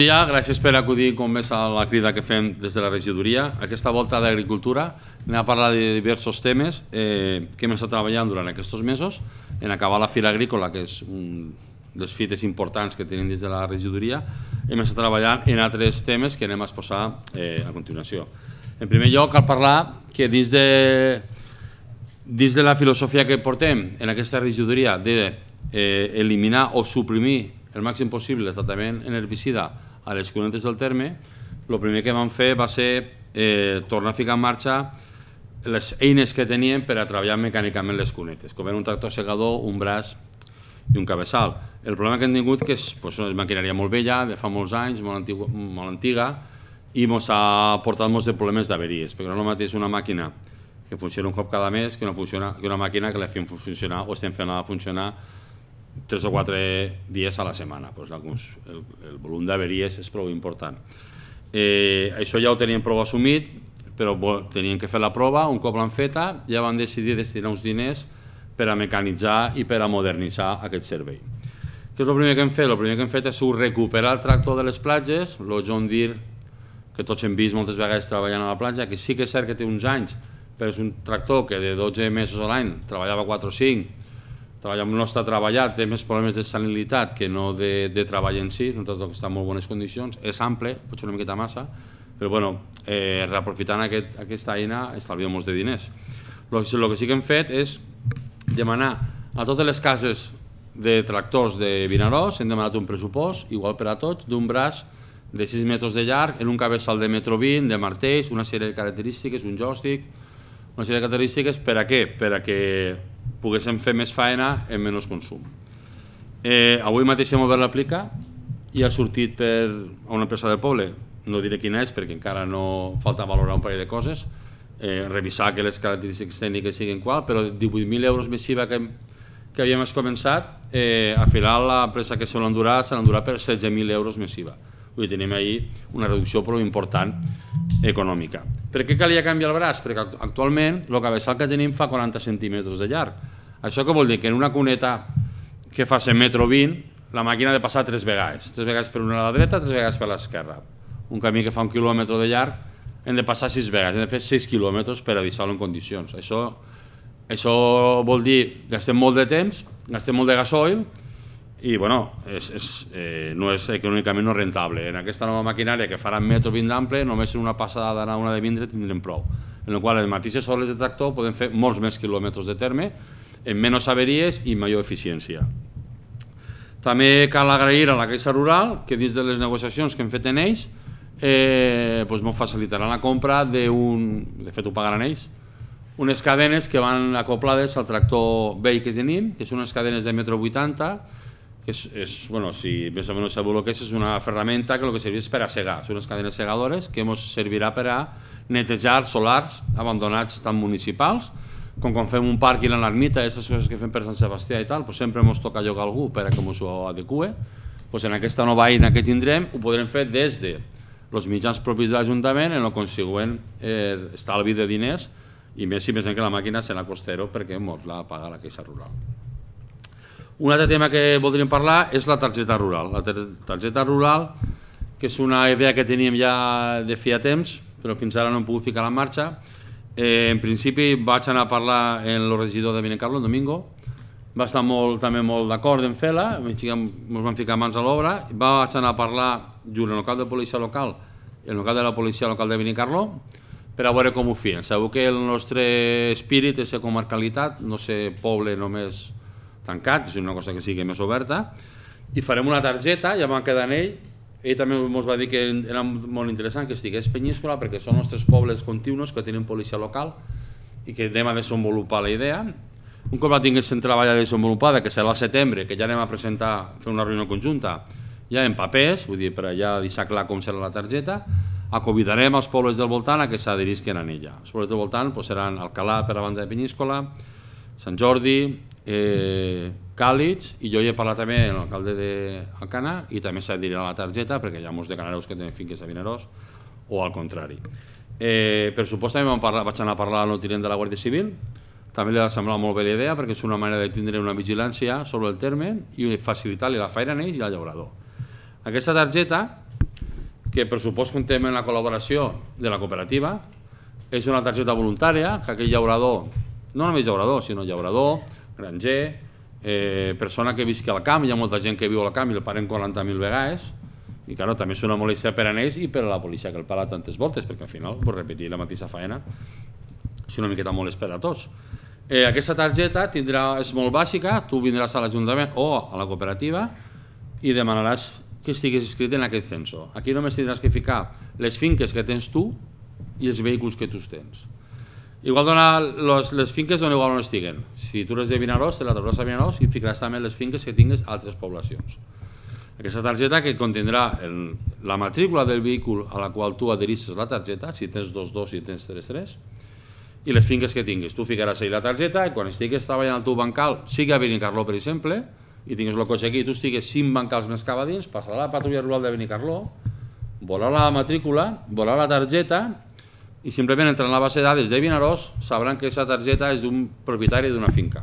dia, gràcies per acudir com més a la crida que fem des de la regidoria. Aquesta volta d'agricultura anem a parlar de diversos temes eh, que hem estat treballant durant aquests mesos en acabar la fira agrícola, que és un dels fites importants que tenim des de la regidoria. Hem estat treballant en altres temes que anem a exposar eh, a continuació. En primer lloc, cal parlar que dins de, dins de la filosofia que portem en aquesta regidoria de eh, eliminar o suprimir el màxim possible el tractament en herbicida a les cunetes del terme, el primer que vam fer va ser eh, tornar a ficar en marxa les eines que tenien per a treballar mecànicament les cunetes, com era un tractor segador, un braç i un cabeçal. El problema que hem tingut que és doncs, és maquinària molt vella, de fa molts anys, molt, antiga, molt antiga i ens ha portat molts de problemes d'averies, perquè no és el mateix una màquina que funciona un cop cada mes que una, funciona, que una màquina que la fem funcionar o estem fent-la funcionar tres o quatre dies a la setmana. Pues, doncs, la, el, el volum d'averies és prou important. Eh, això ja ho tenien prou assumit, però bo, tenien que fer la prova, un cop l'han feta ja van decidir destinar uns diners per a mecanitzar i per a modernitzar aquest servei. Què és el primer que hem fet? El primer que hem fet és recuperar el tractor de les platges, el John Deere, que tots hem vist moltes vegades treballant a la platja, que sí que és cert que té uns anys, però és un tractor que de 12 mesos a l'any treballava 4 o 5, treballar amb el nostre treballat té més problemes de salinitat que no de, de treball en si, no que està en molt bones condicions, és ample, potser una miqueta massa, però bueno, eh, reaprofitant aquest, aquesta eina estalviem molts de diners. El que sí que hem fet és demanar a totes les cases de tractors de Vinaròs, hem demanat un pressupost, igual per a tots, d'un braç de 6 metres de llarg, en un cabeçal de metro 20, de martells, una sèrie de característiques, un jòstic, una sèrie de característiques, per a què? Per a que poguéssim fer més faena en menys consum. Eh, avui mateix hem obert l'aplica i ha sortit per a una empresa del poble, no diré quina és perquè encara no falta valorar un parell de coses, eh, revisar que les característiques tècniques siguin qual, però 18.000 euros més IVA que, que havíem començat, eh, al final l'empresa que se l'endurà se l'endurà per 16.000 euros més IVA. Vull dir, tenim ahir una reducció prou important econòmica. Per què calia canviar el braç? Perquè actualment el cabeçal que tenim fa 40 centímetres de llarg. Això què vol dir? Que en una cuneta que fa 100 metro 20, la màquina ha de passar tres vegades. Tres vegades per una a la dreta, tres vegades per l'esquerra. Un camí que fa un quilòmetre de llarg, hem de passar sis vegades, hem de fer 6 quilòmetres per a deixar-lo en condicions. Això, això vol dir que gastem molt de temps, gastem molt de gasoil, i bueno, és, és, eh, no és econòmicament no rentable. En aquesta nova maquinària que farà metro 20 d'ample, només en una passada d'anar una de vindre tindrem prou. En la qual les mateixes soles de tractor podem fer molts més quilòmetres de terme, en menys averies i major eficiència. També cal agrair a la Caixa Rural que dins de les negociacions que hem fet en ells eh, doncs m'ho facilitaran la compra d'un, de fet ho pagaran ells, unes cadenes que van acoplades al tractor vell que tenim, que són unes cadenes de metro 80, que és, és, bueno, si més o menys sabeu el que és, és una ferramenta que lo que sirve per a segar. són unes cadenes segadores que ens servirà per a netejar solars abandonats tant municipals, com quan fem un parc i l'ermita, aquestes coses que fem per Sant Sebastià i tal, doncs sempre ens toca lloc a algú per a que ens ho adecue. Doncs en aquesta nova eina que tindrem ho podrem fer des de els mitjans propis de l'Ajuntament en el consegüent eh, estalvi de diners i més i més que la màquina serà costero perquè mos la paga la queixa rural. Un altre tema que voldríem parlar és la targeta rural. La targeta rural, que és una idea que teníem ja de feia temps, però fins ara no hem pogut ficar en marxa. Eh, en principi vaig anar a parlar amb el regidor de Vinecarlo, el Domingo, va estar molt, també molt d'acord en fer-la, ens vam ficar mans a l'obra, vaig anar a parlar junt el cap de policia local, el cap de la policia local de Benicarló, per a veure com ho feien. Sabeu que el nostre espírit és la comarcalitat, no ser poble només tancat, és una cosa que sigui més oberta, i farem una targeta, ja vam quedar en ell, ell també ens va dir que era molt interessant que estigués Penyíscola perquè són nostres pobles continus que tenen policia local i que anem a desenvolupar la idea. Un cop la tinguéssim treballada i desenvolupada, que serà a setembre, que ja anem a presentar, fer una reunió conjunta, ja en papers, vull dir, per ja deixar clar com serà la targeta, acobidarem els pobles del voltant a que s'adirisquen a ella. Els pobles del voltant doncs, seran Alcalà per la banda de Penyíscola, Sant Jordi, eh, càlids, i jo hi he parlat també amb l'alcalde d'Alcana, i també s'ha dirà la targeta, perquè hi ha molts de canareus que tenen finques a Vinerós o al contrari. Eh, per supost també vam parlar, vaig anar a parlar amb el tinent de la Guàrdia Civil, també li va semblar molt bé la idea perquè és una manera de tindre una vigilància sobre el terme i facilitar-li la feina a ells i al llaurador. Aquesta targeta, que per supost comptem en la col·laboració de la cooperativa, és una targeta voluntària que aquell llaurador, no només llaurador, sinó llaurador, granger, eh, persona que visqui al camp, hi ha molta gent que viu al camp i el paren 40.000 vegades, i claro, també és una molèstia per a ells i per a la policia que el para tantes voltes, perquè al final per repetir la mateixa faena és una miqueta molt per a tots. Eh, aquesta targeta tindrà, és molt bàsica, tu vindràs a l'Ajuntament o a la cooperativa i demanaràs que estiguis inscrit en aquest censo. Aquí només tindràs que ficar les finques que tens tu i els vehicles que tu tens. Igual dona los, les finques on igual on estiguen. Si tu eres de Vinaròs, te la trobaràs a Vinaròs i ficaràs també les finques que tingues a altres poblacions. Aquesta targeta que contindrà el, la matrícula del vehícul a la qual tu adherisses la targeta, si tens 2-2, si tens 3-3, i les finques que tinguis. Tu ficaràs ahir la targeta i quan estigues treballant al teu bancal, sigui a Benicarló, per exemple, i tinguis el cotxe aquí tu estigues 5 bancals més cap a dins, passarà la patrulla rural de Benicarló, volarà la matrícula, volarà la targeta i simplement entrant a la base de dades de Vinaròs sabran que aquesta targeta és d'un propietari d'una finca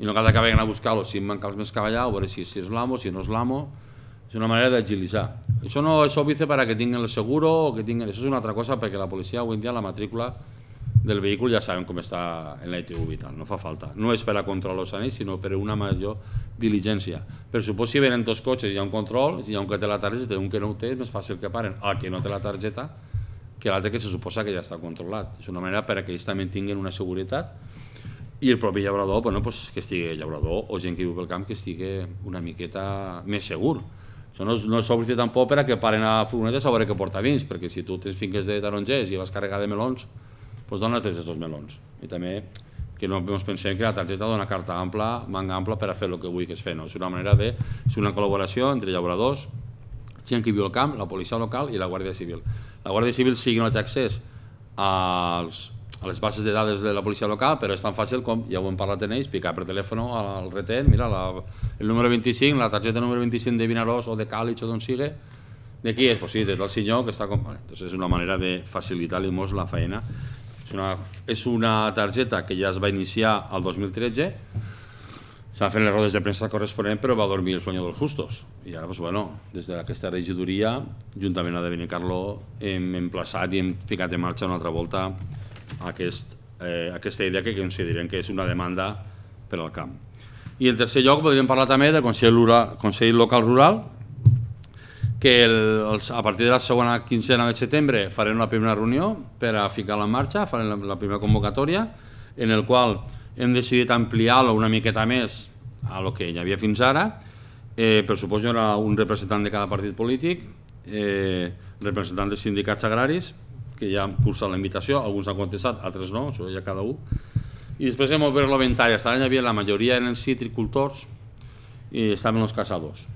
i no cal que vagin a buscar-lo si manca els més cap o veure si, si és l'amo, si no és l'amo és una manera d'agilitzar això no és òbvice per a que tinguin el seguro o que tinguin... això és una altra cosa perquè la policia avui en dia la matrícula del vehicle ja sabem com està en la ITV i tal, no fa falta. No és per a control sanit, sinó per a una major diligència. Per supos, si venen dos cotxes i hi ha un control, si hi ha un que té la targeta i un que no ho té, és més fàcil que paren. El que no té la targeta que l'altre que se suposa que ja està controlat. És una manera perquè ells també tinguin una seguretat i el propi llaurador, bueno, pues, que estigui llaurador o gent que viu pel camp que estigui una miqueta més segur. Això no, no s'obliga tampoc per a que paren a furgonetes a veure què porta vins, perquè si tu tens finques de tarongers i vas carregar de melons, doncs dona tres dos melons. I també que no ens pensem que la targeta dona carta ampla, manga ampla per a fer el que vull que es fer. No? És una manera de... És una col·laboració entre llauradors, gent que viu al camp, la policia local i la Guàrdia Civil la Guàrdia Civil no té accés als, a les bases de dades de la policia local, però és tan fàcil com, ja ho hem parlat en ells, picar per telèfon al retent, mira, la, el número 25, la targeta número 25 de Vinaròs o de Càlix o d'on sigui, de qui és? Pues sí, és del senyor que està... Com... Vale, doncs és una manera de facilitar-li molt la feina. És una, és una targeta que ja es va iniciar al 2013, S'han fet les rodes de premsa corresponent, però va dormir el sueño dels justos. I ara, doncs, bueno, des d'aquesta regidoria, juntament a de Benicarló, hem emplaçat i hem ficat en marxa una altra volta aquest, eh, aquesta idea que considerem que és una demanda per al camp. I en tercer lloc podríem parlar també del Consell, Rural, Consell Local Rural, que el, els, a partir de la segona quinzena de setembre farem la primera reunió per a ficar-la en marxa, farem la, la primera convocatòria, en el qual hem decidit ampliar-lo una miqueta més a lo que hi havia fins ara, eh, per supost hi un representant de cada partit polític, eh, representant dels sindicats agraris, que ja han cursat la invitació, alguns han contestat, altres no, això ja cada un. I després hem obert la ventalla, hasta hi havia la majoria en els citricultors i estaven els caçadors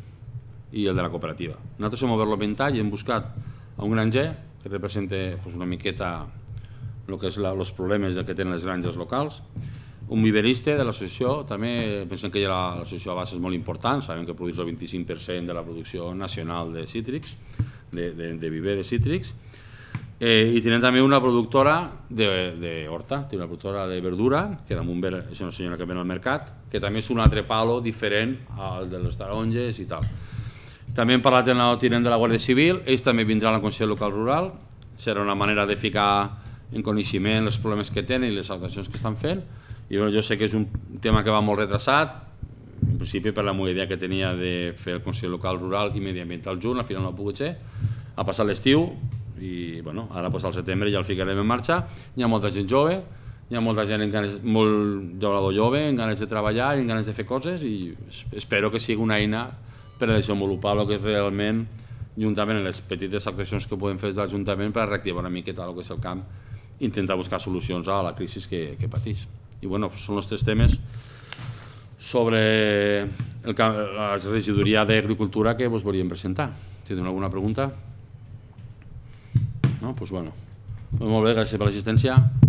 i el de la cooperativa. Nosaltres hem obert la ventalla i hem buscat a un granger que representa pues, una miqueta el que és la, els problemes que tenen les granges locals un viverista de l'associació, també pensem que hi ha l'associació a és molt important, sabem que produeix el 25% de la producció nacional de cítrics, de, de, de viver de cítrics, eh, i tenen també una productora d'horta, té una productora de verdura, que damunt ve, és una senyora que ven al mercat, que també és un altre palo diferent al de les taronges i tal. També hem parlat amb el tinent de la Guàrdia Civil, ells també vindran al Consell Local Rural, serà una manera de ficar en coneixement els problemes que tenen i les actuacions que estan fent, i bueno, jo sé que és un tema que va molt retrasat, en principi per la meva idea que tenia de fer el Consell Local Rural i Mediambiental junt, al final no ha pogut ser, ha passat l'estiu i bueno, ara pues, al setembre ja el ficarem en marxa, hi ha molta gent jove, hi ha molta gent amb ganes, molt llaurador jove, amb ganes de treballar, amb ganes de fer coses i espero que sigui una eina per a desenvolupar el que és realment juntament amb les petites actuacions que podem fer des de l'Ajuntament per reactivar una miqueta el que és el camp intentar buscar solucions a la crisi que, que patís i bueno, són els tres temes sobre el, la regidoria d'Agricultura que vos volíem presentar. Si teniu alguna pregunta? No? Pues bueno. Molt bé, gràcies per l'assistència.